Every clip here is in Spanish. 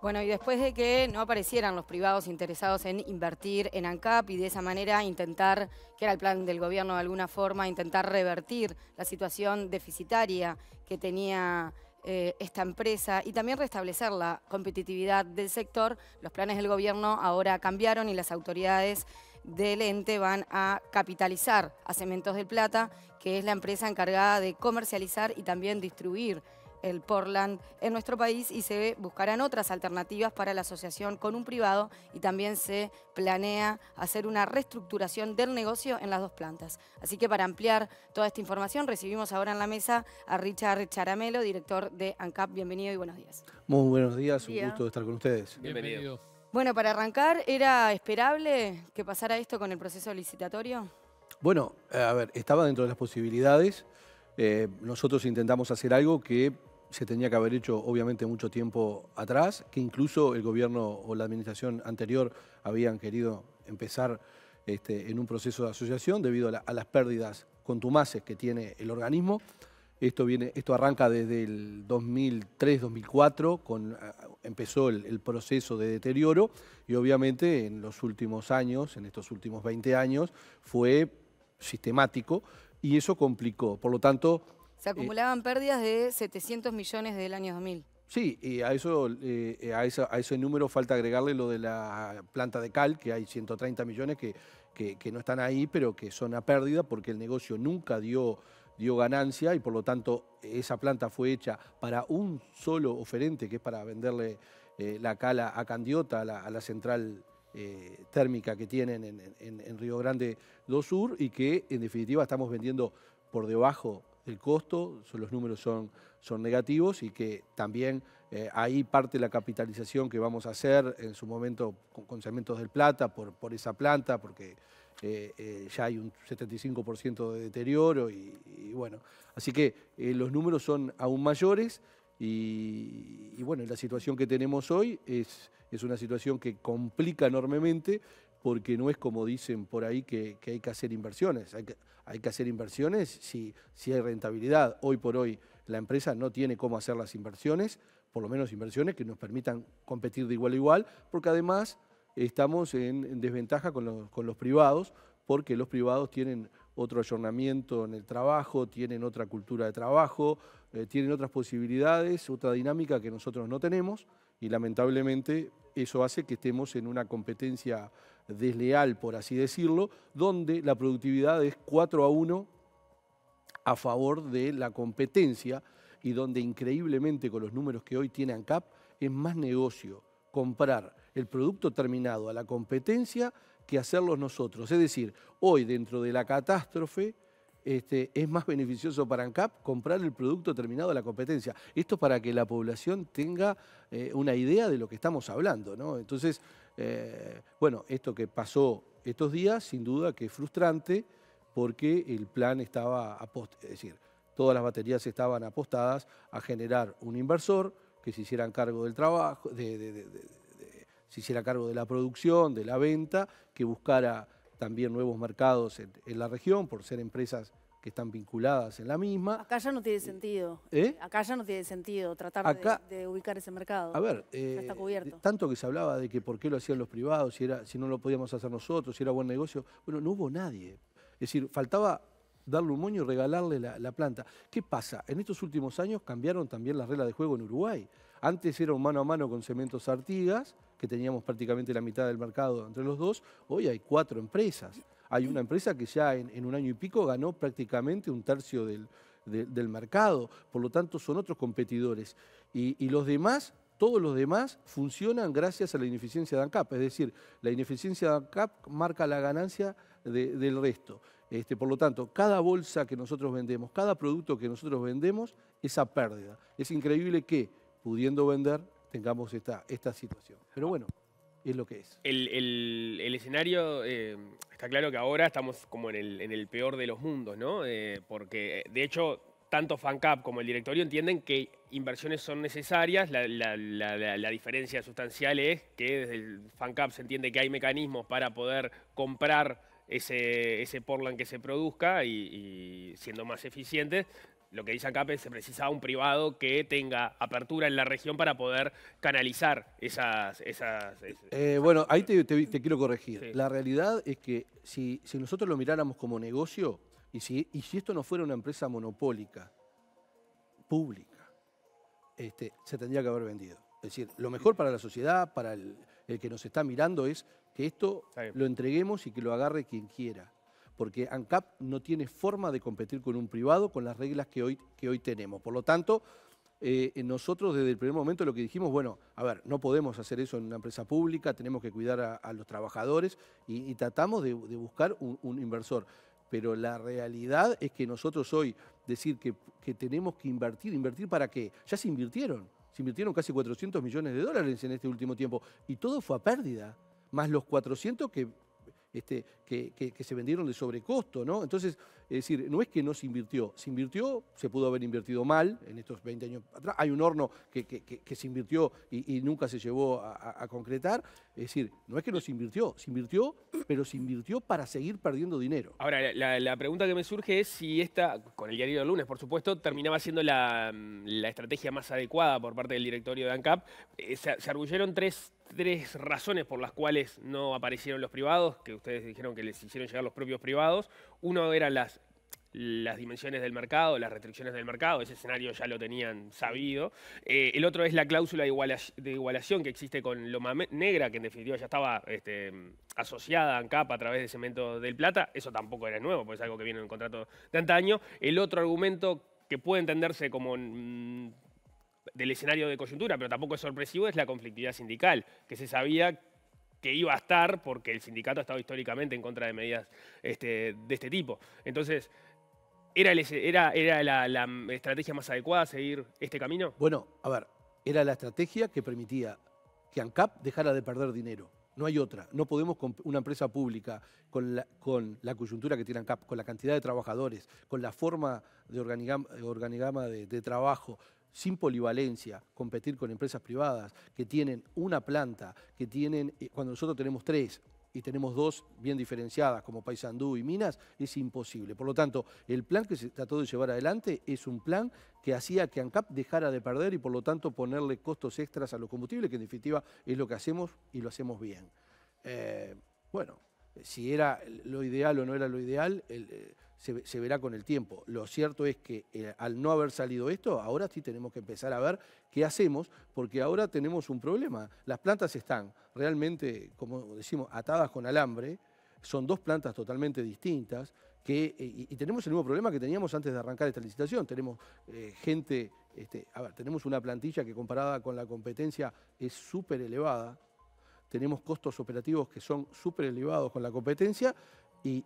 Bueno, y después de que no aparecieran los privados interesados en invertir en ANCAP y de esa manera intentar, que era el plan del gobierno de alguna forma, intentar revertir la situación deficitaria que tenía eh, esta empresa y también restablecer la competitividad del sector, los planes del gobierno ahora cambiaron y las autoridades del ente van a capitalizar a Cementos del Plata, que es la empresa encargada de comercializar y también distribuir el Portland en nuestro país y se buscarán otras alternativas para la asociación con un privado y también se planea hacer una reestructuración del negocio en las dos plantas. Así que para ampliar toda esta información recibimos ahora en la mesa a Richard Charamelo, director de ANCAP. Bienvenido y buenos días. Muy buenos días, un gusto estar con ustedes. Bienvenido. Bueno, para arrancar, ¿era esperable que pasara esto con el proceso licitatorio? Bueno, a ver, estaba dentro de las posibilidades. Eh, nosotros intentamos hacer algo que se tenía que haber hecho obviamente mucho tiempo atrás, que incluso el gobierno o la administración anterior habían querido empezar este, en un proceso de asociación debido a, las pérdidas contumaces que tiene el organismo. Esto, viene, esto arranca desde el 2003-2004, con, ah, empezó el, el, proceso de deterioro y obviamente en los últimos años, en estos últimos 20 años, fue sistemático y eso complicó. Por lo tanto, se acumulaban pérdidas de 700 millones del año 2000. Sí, y a, eso, eh, a, a, ese número falta agregarle lo de la planta de cal, que hay 130 millones que, que, no están ahí, pero que son a pérdida porque el negocio nunca dio dio ganancia y por lo tanto esa planta fue hecha para un solo oferente, que es para venderle eh, la cal a Candiota, a la, central eh, térmica que tienen en, Río Grande do Sur y que en definitiva estamos vendiendo por debajo el costo, los números son, son negativos y que también eh, ahí parte la capitalización que vamos a hacer en su momento con, Cementos del Plata por, por esa planta, porque eh, eh, ya hay un 75% de deterioro y, bueno, así que los números son aún mayores. Y, bueno, la situación que tenemos hoy es, una situación que complica enormemente porque no es como dicen por ahí que, hay que hacer inversiones. Hay que, hacer inversiones si, si hay rentabilidad. Hoy por hoy la empresa no tiene cómo hacer las inversiones, por lo menos inversiones que nos permitan competir de igual a igual, porque además estamos en, desventaja con los, con los privados, porque los privados tienen otro ayornamiento en el trabajo, tienen otra cultura de trabajo, eh, tienen otras posibilidades, otra dinámica que nosotros no tenemos y lamentablemente eso hace que estemos en una competencia desleal, por así decirlo, donde la productividad es 4 a 1 a favor de la competencia y donde increíblemente con los números que hoy tiene ANCAP es más negocio comprar el producto terminado a la competencia que hacerlos nosotros. Es decir, hoy dentro de la catástrofe este, es más beneficioso para ANCAP comprar el producto terminado de la competencia. Esto para que la población tenga eh, una idea de lo que estamos hablando. Entonces, eh, bueno, esto que pasó estos días, sin duda que es frustrante porque el plan estaba, a es decir, todas las baterías estaban apostadas a generar un inversor que se hiciera cargo del trabajo, se hiciera cargo de la producción, de la venta, que buscara también nuevos mercados en, la región por ser empresas que están vinculadas en la misma. Acá ya no tiene eh, sentido. ¿eh? Acá ya no tiene sentido tratar de, ubicar ese mercado. A ver, eh, está tanto que se hablaba de que por qué lo hacían los privados, si, era, si no lo podíamos hacer nosotros, si era buen negocio. Bueno, no hubo nadie. Es decir, faltaba darle un moño y regalarle la, la, planta. ¿Qué pasa? En estos últimos años cambiaron también las reglas de juego en Uruguay. Antes era un mano a mano con Cementos Artigas, que teníamos prácticamente la mitad del mercado entre los dos, hoy hay cuatro empresas. Hay una empresa que ya en, un año y pico ganó prácticamente un tercio del, del mercado, por lo tanto son otros competidores. Y, los demás, todos los demás, funcionan gracias a la ineficiencia de ANCAP, es decir, la ineficiencia de ANCAP marca la ganancia del resto. Este, por lo tanto, cada bolsa que nosotros vendemos, cada producto que nosotros vendemos, esa pérdida. Es increíble que pudiendo vender tengamos esta, esta situación. Pero bueno, es lo que es. El, escenario, eh, está claro que ahora estamos como en el, peor de los mundos, ¿no? Eh, porque, de hecho, tanto FANCAP como el directorio entienden que inversiones son necesarias. La, diferencia sustancial es que desde el FANCAP se entiende que hay mecanismos para poder comprar ese, ese Portland que se produzca y siendo más eficientes lo que dice es pues, se precisa un privado que tenga apertura en la región para poder canalizar esas... esas, eh, bueno, ahí te, quiero corregir. La realidad es que si, nosotros lo miráramos como negocio, y si, y si esto no fuera una empresa monopólica, pública, este, se tendría que haber vendido. Es decir, lo mejor para la sociedad, para el, el que nos está mirando, es que esto lo entreguemos y que lo agarre quien quiera porque ANCAP no tiene forma de competir con un privado con las reglas que hoy, que hoy tenemos. Por lo tanto, eh, nosotros desde el primer momento lo que dijimos, bueno, a ver, no podemos hacer eso en una empresa pública, tenemos que cuidar a, los trabajadores y, tratamos de, buscar un, inversor. Pero la realidad es que nosotros hoy decir que, tenemos que invertir, invertir para qué, ya se invirtieron, se invirtieron casi 400 millones de dólares en este último tiempo y todo fue a pérdida, más los 400 que, este, que, se vendieron de sobrecosto, ¿no? Entonces, es decir, no es que no se invirtió, se invirtió, se pudo haber invertido mal en estos 20 años atrás, hay un horno que, se invirtió y, nunca se llevó a, concretar, es decir, no es que no se invirtió, se invirtió, pero se invirtió para seguir perdiendo dinero. Ahora, la, pregunta que me surge es si esta, con el diario del lunes, por supuesto, terminaba siendo la, estrategia más adecuada por parte del directorio de ANCAP. Eh, se, se arguyeron tres, tres razones por las cuales no aparecieron los privados, que ustedes dijeron que que les hicieron llegar los propios privados. Uno eran las, dimensiones del mercado, las restricciones del mercado, ese escenario ya lo tenían sabido. Eh, el otro es la cláusula de, igualación que existe con Loma Negra, que en definitiva ya estaba este, asociada a ANCAP a través de Cemento del Plata. Eso tampoco era nuevo, porque es algo que viene en el contrato de antaño. El otro argumento que puede entenderse como... Mm, del escenario de coyuntura, pero tampoco es sorpresivo, es la conflictividad sindical, que se sabía que iba a estar porque el sindicato ha estado históricamente en contra de medidas este, de este tipo. Entonces, ¿era, era, era la, estrategia más adecuada seguir este camino? Bueno, a ver, era la estrategia que permitía que ANCAP dejara de perder dinero. No hay otra. No podemos con una empresa pública con la, con la coyuntura que tiene ANCAP, con la cantidad de trabajadores, con la forma de organigama, de trabajo, sin polivalencia, competir con empresas privadas que tienen una planta, que tienen, eh, cuando nosotros tenemos tres y tenemos dos bien diferenciadas como Paysandú y Minas, es imposible. Por lo tanto, el plan que se trató de llevar adelante es un plan que hacía que ANCAP dejara de perder y por lo tanto ponerle costos extras a los combustibles, que en definitiva es lo que hacemos y lo hacemos bien. Eh, bueno, si era lo ideal o no era lo ideal, el, eh, se, verá con el tiempo. Lo cierto es que eh, al no haber salido esto, ahora sí tenemos que empezar a ver qué hacemos, porque ahora tenemos un problema. Las plantas están realmente, como decimos, atadas con alambre, son dos plantas totalmente distintas, que, eh, y, tenemos el mismo problema que teníamos antes de arrancar esta licitación. Tenemos eh, gente, este, a ver, tenemos una plantilla que comparada con la competencia es súper elevada, tenemos costos operativos que son súper elevados con la competencia y,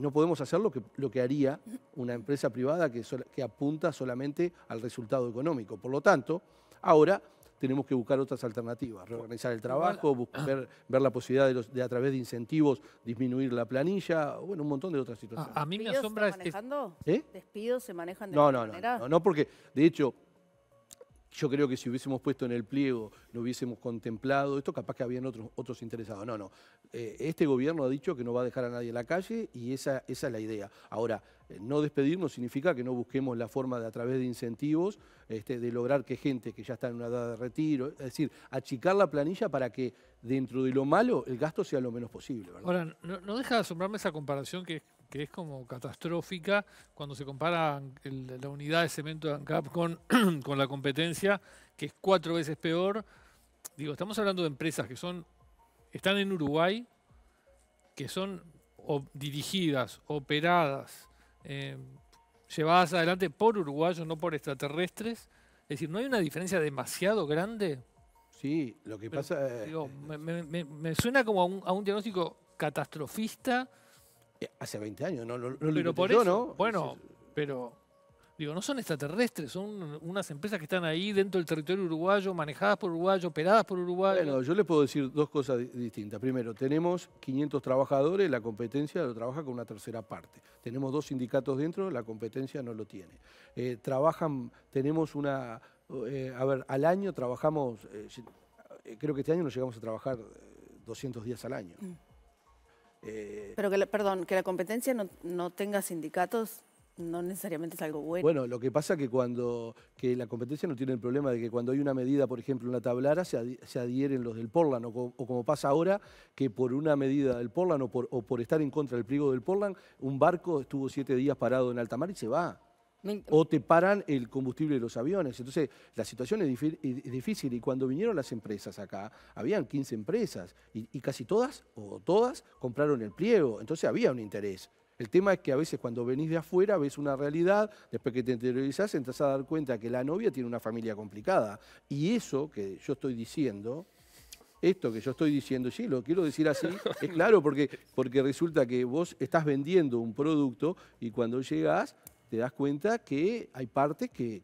no podemos hacer lo que, lo que haría una empresa privada que, apunta solamente al resultado económico. Por lo tanto, ahora tenemos que buscar otras alternativas, reorganizar el trabajo, ah. ver, la posibilidad de, a través de incentivos disminuir la planilla, bueno, un montón de otras situaciones. A, mí me asombra... ¿Despidos se este manejan? ¿Eh? ¿Despidos se manejan de no, no, no, no, no, porque de hecho yo creo que si hubiésemos puesto en el pliego, lo hubiésemos contemplado, esto capaz que habían otros, otros interesados. No, no. Eh, este gobierno ha dicho que no va a dejar a nadie en la calle y esa, esa es la idea. Ahora, eh, no despedirnos significa que no busquemos la forma de, a través de incentivos, este, de lograr que gente que ya está en una edad de retiro, es decir, achicar la planilla para que dentro de lo malo el gasto sea lo menos posible. Ahora, no, no deja de asombrarme esa comparación que que es como catastrófica cuando se compara la unidad de cemento de ANCAP con, con la competencia, que es cuatro veces peor. Digo, estamos hablando de empresas que son, están en Uruguay, que son dirigidas, operadas, eh, llevadas adelante por uruguayos, no por extraterrestres. Es decir, ¿no hay una diferencia demasiado grande? Sí, lo que pasa... es... Eh, eh, me, suena como un, a un diagnóstico catastrofista eh, hace 20 años, no lo, Pero por eso, ¿no? Bueno, pero digo, no son extraterrestres, son unas empresas que están ahí dentro del territorio uruguayo, manejadas por uruguayo, operadas por uruguayos. Bueno, yo les puedo decir dos cosas distintas. Primero, tenemos 500 trabajadores, la competencia lo trabaja con una tercera parte. Tenemos dos sindicatos dentro, la competencia no lo tiene. Eh, trabajan, tenemos una, eh, a ver, al año trabajamos, creo que este año nos llegamos a trabajar 200 días al año. Mm. Eh, Pero que, la, perdón, que la competencia no, tenga sindicatos no necesariamente es algo bueno. Bueno, lo que pasa es que cuando la competencia no tiene el problema de que cuando hay una medida, por ejemplo, en la tablara, se, se adhieren los del Portland, o, como pasa ahora, que por una medida del Portland o por, o por estar en contra del pliego del Portland, un barco estuvo siete días parado en alta mar y se va. O te paran el combustible de los aviones. Entonces, la situación es, difícil. Y cuando vinieron las empresas acá, habían 15 empresas y, casi todas, o todas, compraron el pliego. Entonces había un interés. El tema es que a veces cuando venís de afuera ves una realidad, después que te interiorizás entras a dar cuenta que la novia tiene una familia complicada. Y eso que yo estoy diciendo, esto que yo estoy diciendo, sí, lo quiero decir así, es claro porque, porque resulta que vos estás vendiendo un producto y cuando llegás te das cuenta que hay parte que,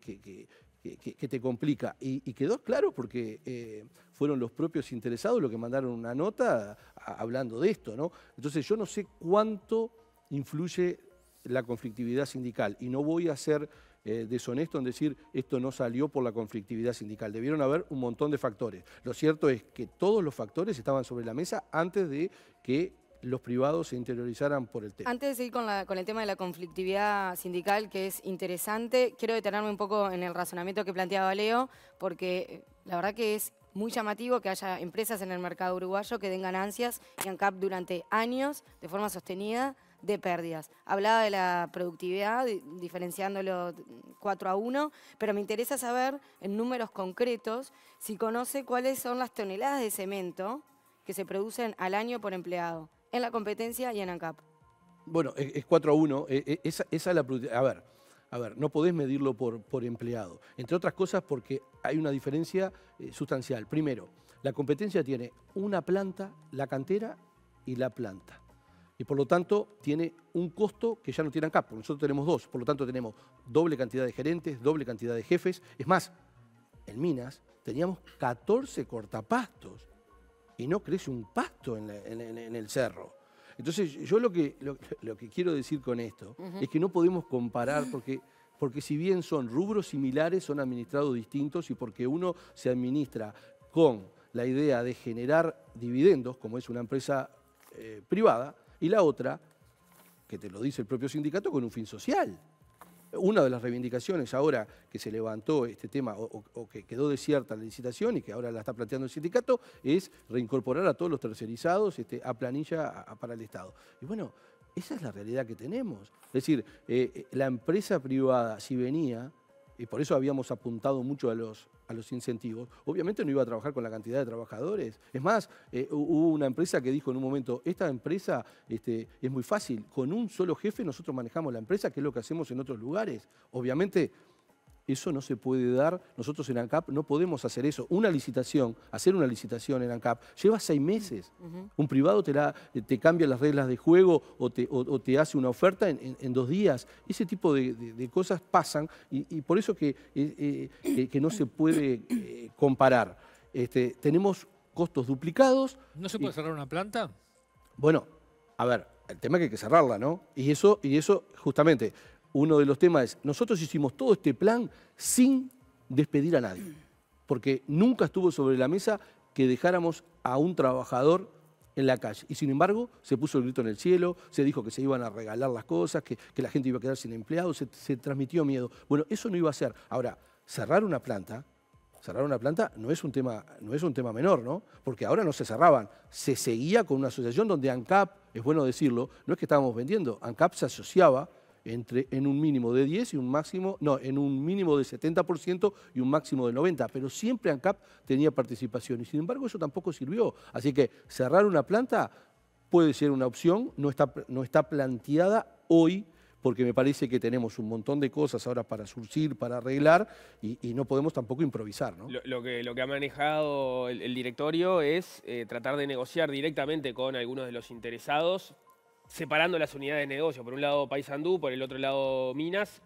te complica. Y, quedó claro porque eh, fueron los propios interesados los que mandaron una nota hablando de esto, ¿no? Entonces yo no sé cuánto influye la conflictividad sindical y no voy a ser eh, deshonesto en decir esto no salió por la conflictividad sindical. Debieron haber un montón de factores. Lo cierto es que todos los factores estaban sobre la mesa antes de que los privados se interiorizaran por el tema. Antes de seguir con, el tema de la conflictividad sindical, que es interesante, quiero detenerme un poco en el razonamiento que planteaba Leo, porque eh, la verdad que es muy llamativo que haya empresas en el mercado uruguayo que den ganancias y cap durante años, de forma sostenida, de pérdidas. Hablaba de la productividad, diferenciándolo 4 a 1, pero me interesa saber, en números concretos, si conoce cuáles son las toneladas de cemento que se producen al año por empleado en la competencia y en ANCAP. Bueno, es 4 a 1. E, e, esa, es la. A ver, a ver, no podés medirlo por, por empleado. Entre otras cosas, porque hay una diferencia eh, sustancial. Primero, la competencia tiene una planta, la cantera y la planta. Y por lo tanto, tiene un costo que ya no tiene ANCAP, nosotros tenemos dos. Por lo tanto, tenemos doble cantidad de gerentes, doble cantidad de jefes. Es más, en Minas teníamos 14 cortapastos y no crece un pacto en, el cerro. Entonces, yo lo que, lo, que quiero decir con esto es que no podemos comparar porque porque si bien son rubros similares, son administrados distintos y porque uno se administra con la idea de generar dividendos, como es una empresa eh, privada, y la otra, que te lo dice el propio sindicato, con un fin social una de las reivindicaciones ahora que se levantó este tema o, que quedó desierta la licitación y que ahora la está planteando el sindicato es reincorporar a todos los tercerizados este, a planilla para el Estado. Y bueno, esa es la realidad que tenemos. Es decir, eh, eh, la empresa privada, si venía y por eso habíamos apuntado mucho a los, a los incentivos, obviamente no iba a trabajar con la cantidad de trabajadores. Es más, eh, hubo una empresa que dijo en un momento, esta empresa este, es muy fácil, con un solo jefe nosotros manejamos la empresa, que es lo que hacemos en otros lugares. Obviamente eso no se puede dar. Nosotros en ANCAP no podemos hacer eso. Una licitación, hacer una licitación en ANCAP, lleva seis meses. Un privado te, te cambia las reglas de juego o te, hace una oferta en, dos días. Ese tipo de, cosas pasan y, por eso eh, eh, que, que no se puede eh, comparar. Este, tenemos costos duplicados. ¿No se puede cerrar una planta? Bueno, a ver, el tema es que hay que cerrarla, ¿no? Y eso, y eso justamente, uno de los temas es, nosotros hicimos todo este plan sin despedir a nadie, porque nunca estuvo sobre la mesa que dejáramos a un trabajador en la calle. Y sin embargo, se puso el grito en el cielo, se dijo que se iban a regalar las cosas, que, la gente iba a quedar sin empleados, se, transmitió miedo. Bueno, eso no iba a ser. Ahora, cerrar una planta, cerrar una planta no es un tema, no es un tema menor, ¿no? Porque ahora no se cerraban, se seguía con una asociación donde ANCAP, es bueno decirlo, no es que estábamos vendiendo, ANCAP se asociaba entre, en un mínimo de 10 y un máximo, no, en un mínimo de 70% y un máximo de 90%, pero siempre ANCAP tenía participación y sin embargo eso tampoco sirvió. Así que cerrar una planta puede ser una opción, no está, no está planteada hoy porque me parece que tenemos un montón de cosas ahora para surcir, para arreglar, y, no podemos tampoco improvisar. Lo, que, lo que ha manejado el, directorio es eh, tratar de negociar directamente con algunos de los interesados separando las unidades de negocio. Por un lado Paysandú, por el otro lado Minas.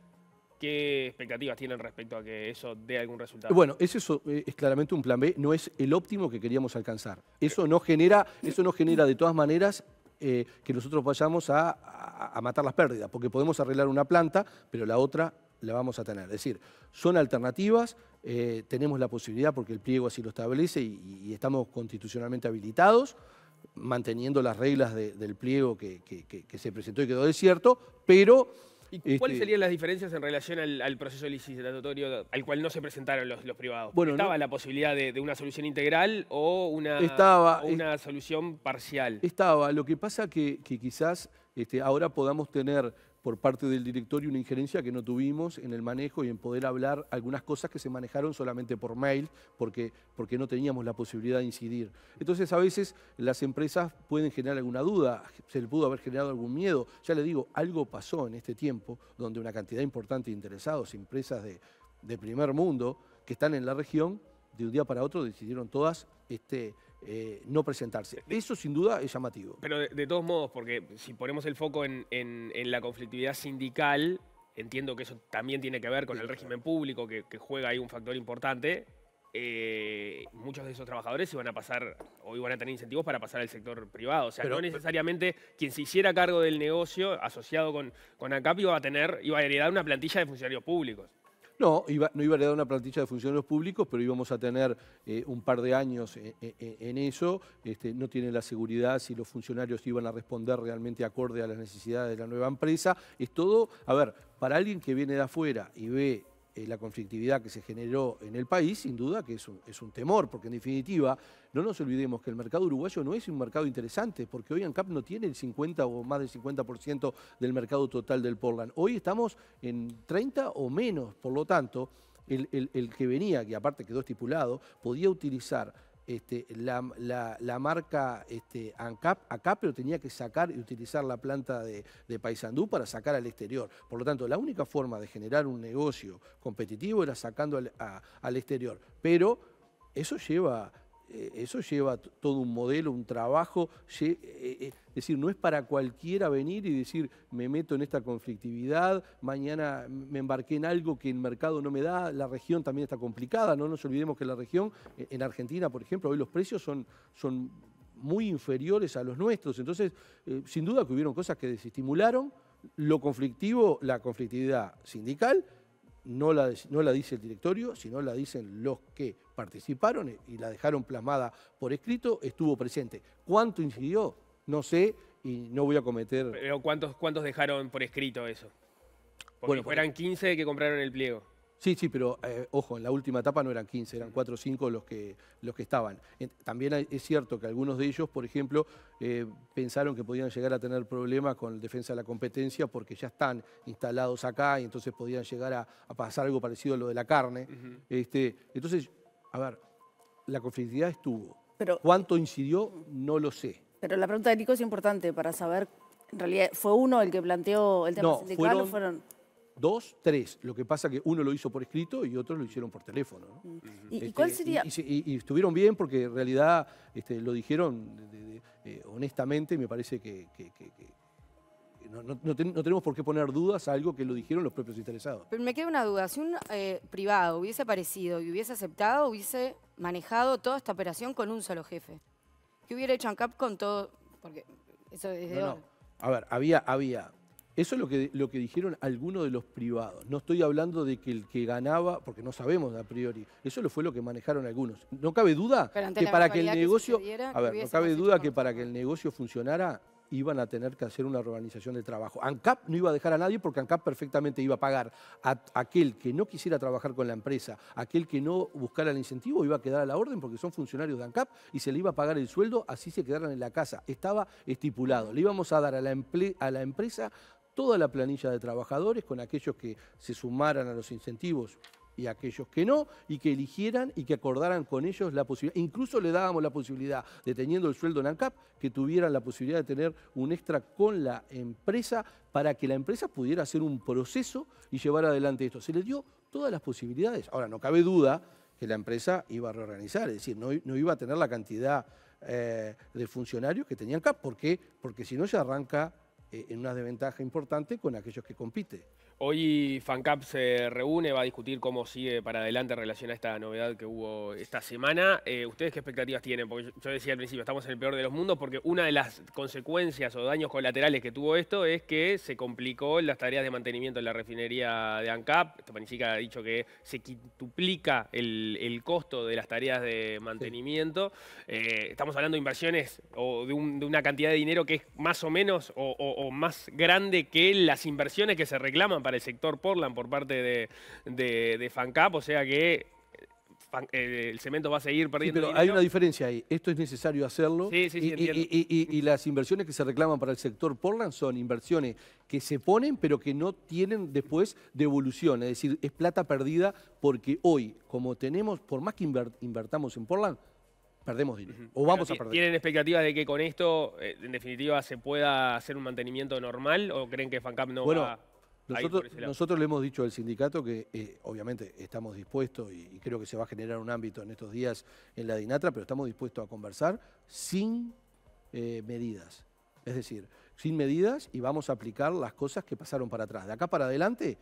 ¿Qué expectativas tienen respecto a que eso dé algún resultado? Bueno, eso eh, es claramente un plan B, no es el óptimo que queríamos alcanzar. Eso no genera, eso no genera de todas maneras eh, que nosotros vayamos a, matar las pérdidas, porque podemos arreglar una planta, pero la otra la vamos a tener. Es decir, son alternativas, eh, tenemos la posibilidad, porque el pliego así lo establece y estamos constitucionalmente habilitados, manteniendo las reglas del pliego que, se presentó y quedó desierto, pero... ¿Y cuáles este, serían las diferencias en relación al, proceso licitatorio al cual no se presentaron los, privados? Bueno, ¿Estaba la posibilidad de, una solución integral o una, una solución parcial? Estaba, lo que pasa que, que quizás este, ahora podamos tener por parte del directorio una injerencia que no tuvimos en el manejo y en poder hablar algunas cosas que se manejaron solamente por mail porque, porque no teníamos la posibilidad de incidir. Entonces a veces las empresas pueden generar alguna duda, se le pudo haber generado algún miedo. Ya le digo, algo pasó en este tiempo donde una cantidad importante de interesados, empresas de, primer mundo que están en la región, de un día para otro decidieron todas este, eh, no presentarse. Eso sin duda es llamativo. Pero de, todos modos, porque si ponemos el foco en, la conflictividad sindical, entiendo que eso también tiene que ver con el régimen público, que, juega ahí un factor importante. Eh, muchos de esos trabajadores iban van a pasar o iban a tener incentivos para pasar al sector privado. O sea, no necesariamente quien se hiciera cargo del negocio asociado con, con ACAP iba a tener, iba a heredar una plantilla de funcionarios públicos. No, iba, no iba a dar una plantilla de funcionarios públicos, pero íbamos a tener eh, un par de años eh, eh, en, eso. Este, no tiene la seguridad si los funcionarios iban a responder realmente acorde a las necesidades de la nueva empresa. Es todo, a ver, para alguien que viene de afuera y ve eh, la conflictividad que se generó en el país, sin duda que es un, temor, porque en definitiva, no nos olvidemos que el mercado uruguayo no es un mercado interesante, porque hoy ANCAP no tiene el 50 o más del 50% del mercado total del Portland. Hoy estamos en 30 o menos, por lo tanto, el, el que venía, que aparte quedó estipulado, podía utilizar este, la, marca este, ANCAP acá, pero tenía que sacar y utilizar la planta de, Paysandú para sacar al exterior. Por lo tanto, la única forma de generar un negocio competitivo era sacando al exterior. Pero eso lleva eh, eso lleva todo un modelo, un trabajo. Eh, eh, es decir, no es para cualquiera venir y decir, me meto en esta conflictividad, mañana me embarqué en algo que el mercado no me da, la región también está complicada, no nos olvidemos que la región, en Argentina, por ejemplo, hoy los precios son, muy inferiores a los nuestros. Entonces, sin duda que hubieron cosas que desestimularon lo conflictivo, la conflictividad sindical no la, dice el directorio, sino la dicen los que participaron y la dejaron plasmada por escrito, estuvo presente. ¿Cuánto incidió? No sé y no voy a cometer... Pero ¿cuántos, cuántos dejaron por escrito eso? Porque bueno, fueran 15 que compraron el pliego. Sí, sí, pero eh, ojo, en la última etapa no eran 15, eran 4 o 5 los que, los que estaban. También es cierto que algunos de ellos, por ejemplo, eh, pensaron que podían llegar a tener problemas con la defensa de la competencia porque ya están instalados acá y entonces podían llegar a, pasar algo parecido a lo de la carne. Este, entonces, a ver, la conflictividad estuvo. ¿Cuánto incidió? No lo sé. Pero la pregunta de Nico es importante para saber, en realidad, ¿fue uno el que planteó el tema de sindical fueron, fueron...? dos, tres. Lo que pasa es que uno lo hizo por escrito y otro lo hicieron por teléfono. Mm. ¿Y, este, cuál sería? Y, estuvieron bien porque en realidad este, lo dijeron eh, honestamente me parece que, no, tenemos por qué poner dudas a algo que lo dijeron los propios interesados. Pero me queda una duda. Si un eh, privado hubiese aparecido y hubiese aceptado, hubiese manejado toda esta operación con un solo jefe. ¿Qué hubiera hecho ANCAP con todo? Porque eso es de no, no. A ver, había, había eso es lo que, lo que dijeron algunos de los privados. No estoy hablando de que el que ganaba, porque no sabemos a priori. Eso fue lo que manejaron algunos. No cabe duda que para que el negocio, no cabe duda que para que el negocio funcionara iban a tener que hacer una reorganización de trabajo. ANCAP no iba a dejar a nadie porque ANCAP perfectamente iba a pagar a aquel que no quisiera trabajar con la empresa, aquel que no buscara el incentivo, iba a quedar a la orden porque son funcionarios de ANCAP y se le iba a pagar el sueldo, así se quedaran en la casa. Estaba estipulado. Le íbamos a dar a la empresa toda la planilla de trabajadores con aquellos que se sumaran a los incentivos y aquellos que no, y que eligieran y que acordaran con ellos la posibilidad. Incluso le dábamos la posibilidad, teniendo el sueldo en ANCAP, que tuvieran la posibilidad de tener un extra con la empresa para que la empresa pudiera hacer un proceso y llevar adelante esto. Se le dio todas las posibilidades. Ahora, no cabe duda que la empresa iba a reorganizar, es decir, no, iba a tener la cantidad eh, de funcionarios que tenía ANCAP. ¿Por qué? Porque si no se arranca eh, en una desventaja importante con aquellos que compiten. Hoy FANCAP se reúne, va a discutir cómo sigue para adelante en relación a esta novedad que hubo esta semana. Eh, ¿Ustedes qué expectativas tienen? Porque yo decía al principio, estamos en el peor de los mundos porque una de las consecuencias o daños colaterales que tuvo esto es que se complicó las tareas de mantenimiento en la refinería de ANCAP. Panicica ha dicho que se quintuplica el, costo de las tareas de mantenimiento. Eh, estamos hablando de inversiones o de, una cantidad de dinero que es más o menos o, o más grande que las inversiones que se reclaman para el sector Portland por parte de, FANCAP, o sea que eh, eh, el cemento va a seguir perdiendo. Sí, pero hay una diferencia ahí. Esto es necesario hacerlo. Sí, y, y, las inversiones que se reclaman para el sector Portland son inversiones que se ponen, pero que no tienen después devolución. Es decir, es plata perdida porque hoy, como tenemos, por más que invertamos en Portland, perdemos dinero. O vamos a perder. ¿Tienen expectativas de que con esto, eh, en definitiva, se pueda hacer un mantenimiento normal o creen que FANCAP no bueno, va nosotros, le hemos dicho al sindicato que eh, obviamente estamos dispuestos y, creo que se va a generar un ámbito en estos días en la Dinatra, pero estamos dispuestos a conversar sin eh, medidas. Es decir, sin medidas y vamos a aplicar las cosas que pasaron para atrás. De acá para adelante,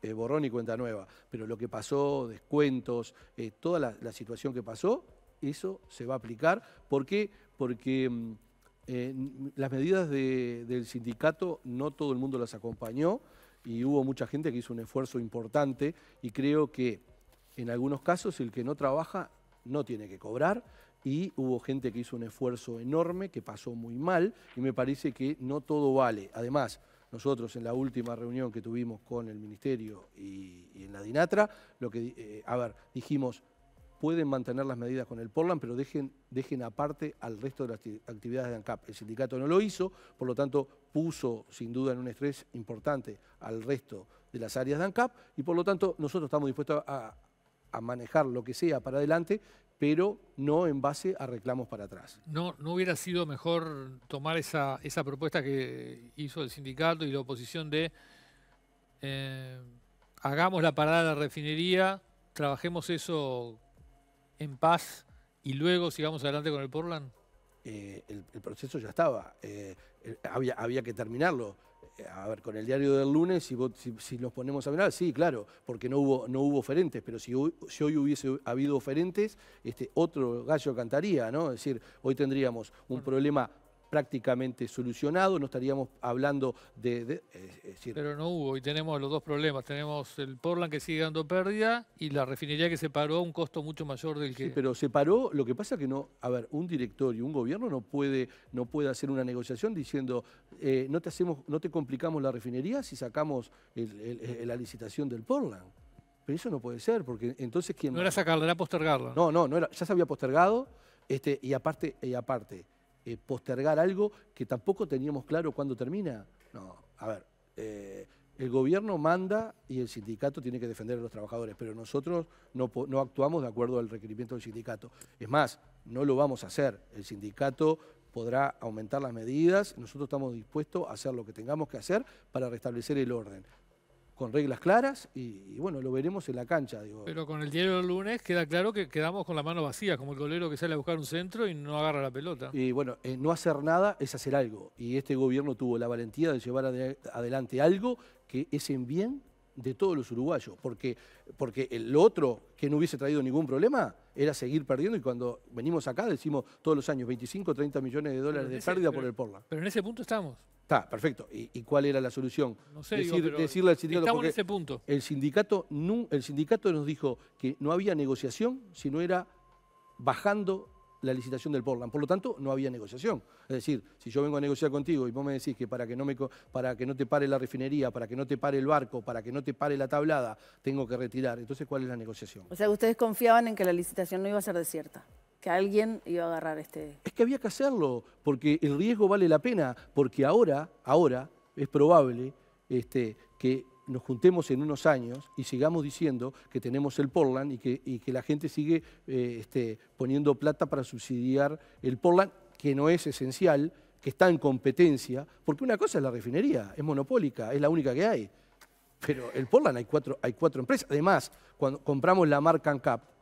eh, borrón y cuenta nueva. Pero lo que pasó, descuentos, toda la, situación que pasó, eso se va a aplicar. ¿Por qué? Porque... Mm, las medidas del sindicato no todo el mundo las acompañó, y hubo mucha gente que hizo un esfuerzo importante y creo que en algunos casos el que no trabaja no tiene que cobrar y hubo gente que hizo un esfuerzo enorme, que pasó muy mal y me parece que no todo vale. Además, nosotros en la última reunión que tuvimos con el Ministerio y, en la DINATRA, lo que, eh, a ver, dijimos, pueden mantener las medidas con el Portland, pero dejen, dejen aparte al resto de las actividades de ANCAP. El sindicato no lo hizo, por lo tanto puso sin duda en un estrés importante al resto de las áreas de ANCAP y por lo tanto nosotros estamos dispuestos a, manejar lo que sea para adelante, pero no en base a reclamos para atrás. ¿No, no hubiera sido mejor tomar esa, esa propuesta que hizo el sindicato y la oposición de eh, hagamos la parada de la refinería, trabajemos eso en paz y luego sigamos adelante con el Portland? Eh, el, proceso ya estaba, eh, eh, había, había que terminarlo. A ver, con el diario del lunes, si, nos ponemos a mirar, sí, claro, porque no hubo, no hubo oferentes, pero si hoy, hubiese habido oferentes, este, otro gallo cantaría, ¿no? Es decir, hoy tendríamos un problema prácticamente solucionado, no estaríamos hablando de... Eh, pero no hubo y tenemos los dos problemas. Tenemos el Portland que sigue dando pérdida y la refinería que se paró a un costo mucho mayor del que... Sí, pero se paró, lo que pasa que no... A ver, un director y un gobierno no puede, no puede hacer una negociación diciendo eh, no, te hacemos, no te complicamos la refinería si sacamos eh, la licitación del Portland. Pero eso no puede ser, porque entonces quién... No era sacarla, era postergarla. No, no, no era, ya se había postergado este, y aparte... Y aparte eh, postergar algo que tampoco teníamos claro cuándo termina. No, a ver, eh, el gobierno manda y el sindicato tiene que defender a los trabajadores, pero nosotros no, actuamos de acuerdo al requerimiento del sindicato. Es más, no lo vamos a hacer. El sindicato podrá aumentar las medidas, nosotros estamos dispuestos a hacer lo que tengamos que hacer para restablecer el orden con reglas claras y, bueno, lo veremos en la cancha. Digo. Pero con el diario del lunes queda claro que quedamos con la mano vacía, como el golero que sale a buscar un centro y no agarra la pelota. Y bueno, eh, no hacer nada es hacer algo. Y este gobierno tuvo la valentía de llevar adelante algo que es en bien de todos los uruguayos, porque, porque lo otro que no hubiese traído ningún problema era seguir perdiendo y cuando venimos acá decimos todos los años 25, 30 millones de dólares de pérdida por el Porla. Pero en ese punto estamos. Está, perfecto. ¿Y, cuál era la solución? No sé, decirle al sindicato. Estamos en ese punto. El sindicato, nos dijo que no había negociación si no era bajando la licitación del Portland. Por lo tanto, no había negociación. Es decir, si yo vengo a negociar contigo y vos me decís que para que no, me, para que no te pare la refinería, para que no te pare el barco, para que no te pare la tablada, tengo que retirar. Entonces, ¿cuál es la negociación? O sea, ustedes confiaban en que la licitación no iba a ser desierta que alguien iba a agarrar este... Es que había que hacerlo, porque el riesgo vale la pena, porque ahora, ahora es probable este, que nos juntemos en unos años y sigamos diciendo que tenemos el Portland y que, la gente sigue eh, este, poniendo plata para subsidiar el Portland, que no es esencial, que está en competencia, porque una cosa es la refinería, es monopólica, es la única que hay. Pero el Portland hay cuatro, hay cuatro empresas. Además, cuando compramos la marca ANCAP,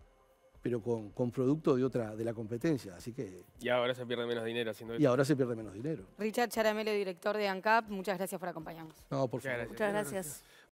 pero con, producto de otra de la competencia. Así que y ahora se pierde menos dinero Y ahora se pierde menos dinero. Richard Charamelo, director de ANCAP, muchas gracias por acompañarnos. No, Muchas gracias.